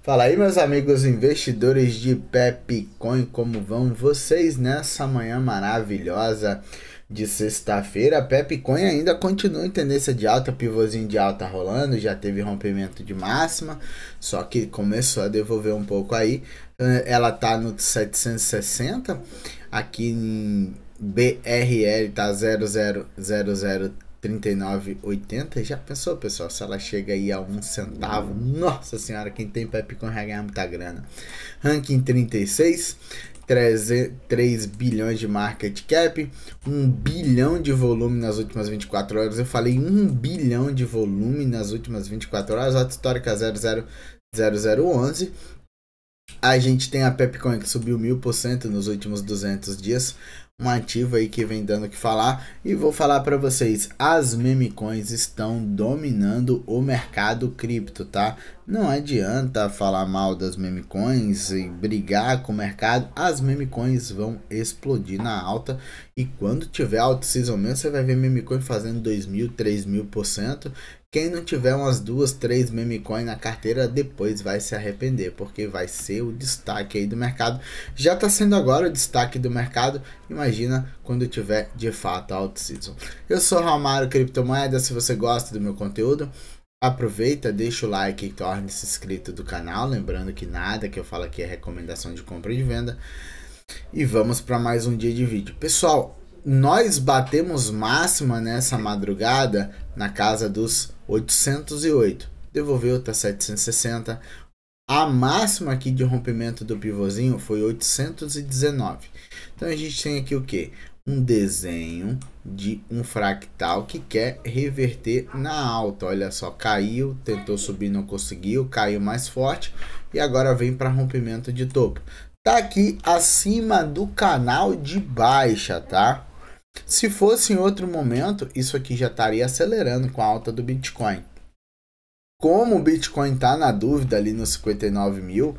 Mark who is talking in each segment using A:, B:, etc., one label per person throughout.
A: Fala aí, meus amigos investidores de Pepcoin, como vão vocês nessa manhã maravilhosa de sexta-feira? Pepcoin ainda continua em tendência de alta, pivôzinho de alta rolando, já teve rompimento de máxima, só que começou a devolver um pouco aí. Eh, ela tá no 760, aqui em BRL tá 00003 39,80. Já pensou, pessoal? Se ela chega aí a um centavo, nossa senhora, quem tem Pepcom vai ganhar é muita grana. Ranking 36, 3, 3 bilhões de market cap, 1 bilhão de volume nas últimas 24 horas. Eu falei 1 bilhão de volume nas últimas 24 horas. A histórica 00011. A gente tem a Pepcom que subiu 1000% nos últimos 200 dias um ativo aí que vem dando o que falar e vou falar para vocês, as meme coins estão dominando o mercado cripto, tá? Não adianta falar mal das meme coins e brigar com o mercado, as meme coins vão explodir na alta e quando tiver seis season mesmo, você vai ver meme coin fazendo 2 mil, 3 mil por cento quem não tiver umas duas, três meme coin na carteira, depois vai se arrepender, porque vai ser o destaque aí do mercado. Já está sendo agora o destaque do mercado, imagina imagina quando tiver de fato a season Eu sou Romário Criptomoeda, se você gosta do meu conteúdo, aproveita, deixa o like e torne-se inscrito do canal, lembrando que nada que eu falo aqui é recomendação de compra e de venda. E vamos para mais um dia de vídeo. Pessoal, nós batemos máxima nessa madrugada na casa dos 808. Devolveu, tá 760. A máxima aqui de rompimento do pivôzinho foi 819. Então a gente tem aqui o que? Um desenho de um fractal que quer reverter na alta. Olha só, caiu, tentou subir, não conseguiu, caiu mais forte e agora vem para rompimento de topo. Tá aqui acima do canal de baixa, tá? Se fosse em outro momento, isso aqui já estaria acelerando com a alta do Bitcoin como o Bitcoin está na dúvida ali nos 59 mil,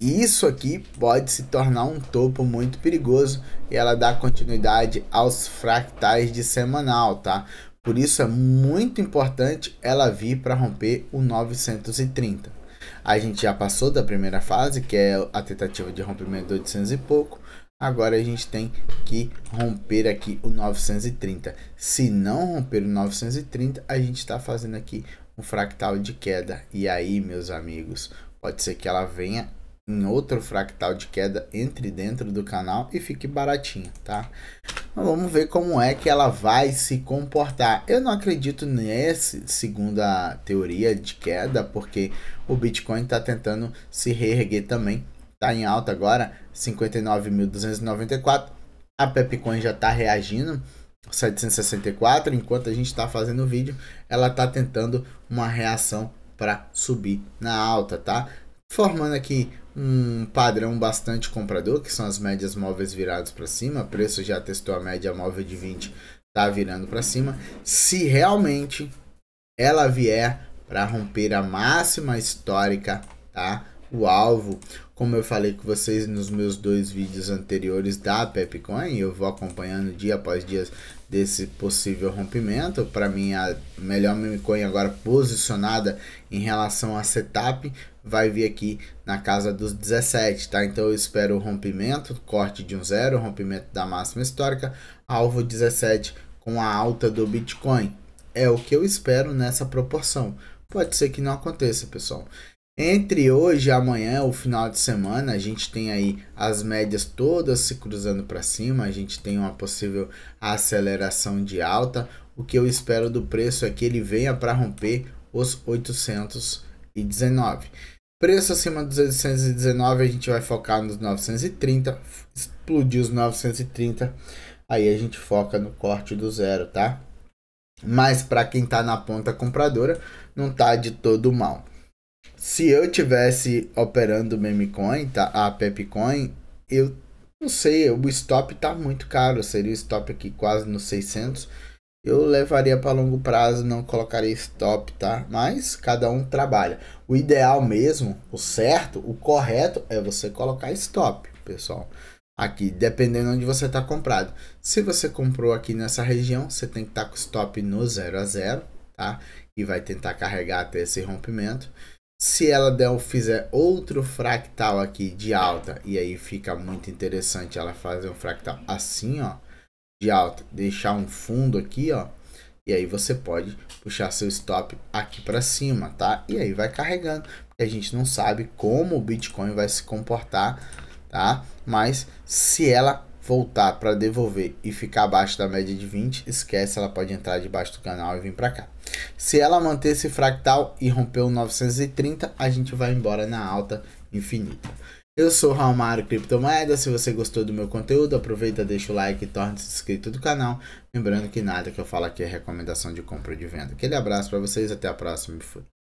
A: isso aqui pode se tornar um topo muito perigoso e ela dá continuidade aos fractais de semanal, tá? Por isso é muito importante ela vir para romper o 930. A gente já passou da primeira fase, que é a tentativa de rompimento de 800 e pouco. Agora a gente tem que romper aqui o 930. Se não romper o 930, a gente está fazendo aqui um fractal de queda. E aí, meus amigos, pode ser que ela venha em outro fractal de queda, entre dentro do canal e fique baratinha, tá? vamos ver como é que ela vai se comportar. Eu não acredito nessa segunda teoria de queda, porque o Bitcoin está tentando se reerguer também tá em alta agora, 59.294. A Pepcoin já tá reagindo, 764. Enquanto a gente está fazendo o vídeo, ela tá tentando uma reação para subir na alta, tá? Formando aqui um padrão bastante comprador, que são as médias móveis viradas para cima. O preço já testou a média móvel de 20, tá virando para cima. Se realmente ela vier para romper a máxima histórica, tá? o alvo, como eu falei com vocês nos meus dois vídeos anteriores da Pepcoin, eu vou acompanhando dia após dia desse possível rompimento. Para mim, a melhor memecoin agora posicionada em relação a setup vai vir aqui na casa dos 17, tá? Então eu espero o rompimento, corte de um zero, rompimento da máxima histórica, alvo 17 com a alta do Bitcoin. É o que eu espero nessa proporção. Pode ser que não aconteça, pessoal. Entre hoje e amanhã, o final de semana, a gente tem aí as médias todas se cruzando para cima, a gente tem uma possível aceleração de alta. O que eu espero do preço é que ele venha para romper os 819. Preço acima dos 819, a gente vai focar nos 930, explodir os 930, aí a gente foca no corte do zero, tá? Mas para quem está na ponta compradora, não tá de todo mal se eu tivesse operando memecoin, tá, a Pepcoin, eu não sei, o stop tá muito caro, seria o stop aqui quase nos 600. Eu levaria para longo prazo, não colocaria stop, tá? Mas cada um trabalha. O ideal mesmo, o certo, o correto é você colocar stop, pessoal. Aqui, dependendo onde você está comprado. Se você comprou aqui nessa região, você tem que estar tá com stop no 0 a 0, tá? E vai tentar carregar até esse rompimento. Se ela der, fizer outro fractal aqui de alta, e aí fica muito interessante ela fazer um fractal assim, ó, de alta, deixar um fundo aqui, ó, e aí você pode puxar seu stop aqui para cima, tá? E aí vai carregando, porque a gente não sabe como o Bitcoin vai se comportar, tá? Mas se ela voltar para devolver e ficar abaixo da média de 20, esquece, ela pode entrar debaixo do canal e vir para cá. Se ela manter esse fractal e romper o 930, a gente vai embora na alta infinita. Eu sou o Raumaro Criptomoeda, se você gostou do meu conteúdo, aproveita, deixa o like e torne-se inscrito do canal. Lembrando que nada que eu falo aqui é recomendação de compra ou de venda. Aquele abraço para vocês, até a próxima e fui.